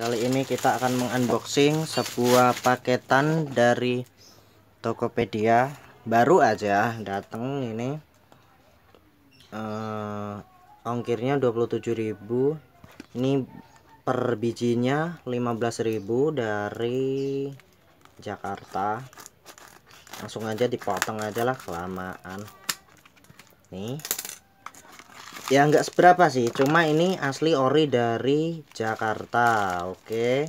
Kali ini kita akan mengunboxing sebuah paketan dari Tokopedia Baru aja datang ini uh, Ongkirnya 27000 Ini per bijinya 15000 dari Jakarta Langsung aja dipotong aja lah kelamaan Nih ya nggak seberapa sih cuma ini asli ori dari Jakarta oke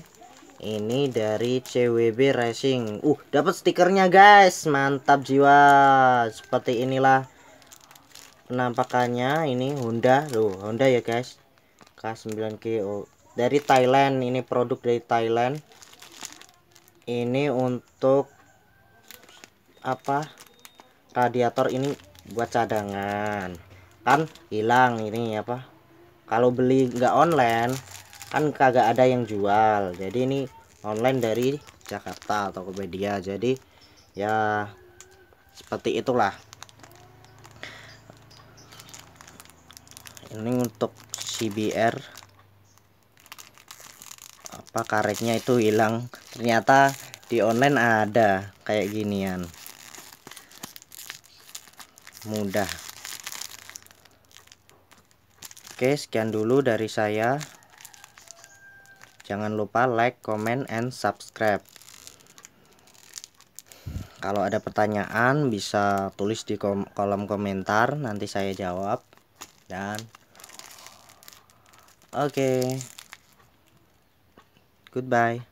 ini dari CWB Racing uh dapat stikernya guys mantap jiwa seperti inilah penampakannya ini Honda loh Honda ya guys k 9 ko dari Thailand ini produk dari Thailand ini untuk apa radiator ini buat cadangan kan hilang ini apa kalau beli nggak online kan kagak ada yang jual jadi ini online dari Jakarta Tokopedia jadi ya seperti itulah ini untuk CBR apa karetnya itu hilang ternyata di online ada kayak ginian mudah Oke, sekian dulu dari saya. Jangan lupa like, comment, and subscribe. Kalau ada pertanyaan bisa tulis di kolom komentar, nanti saya jawab. Dan oke. Okay. Goodbye.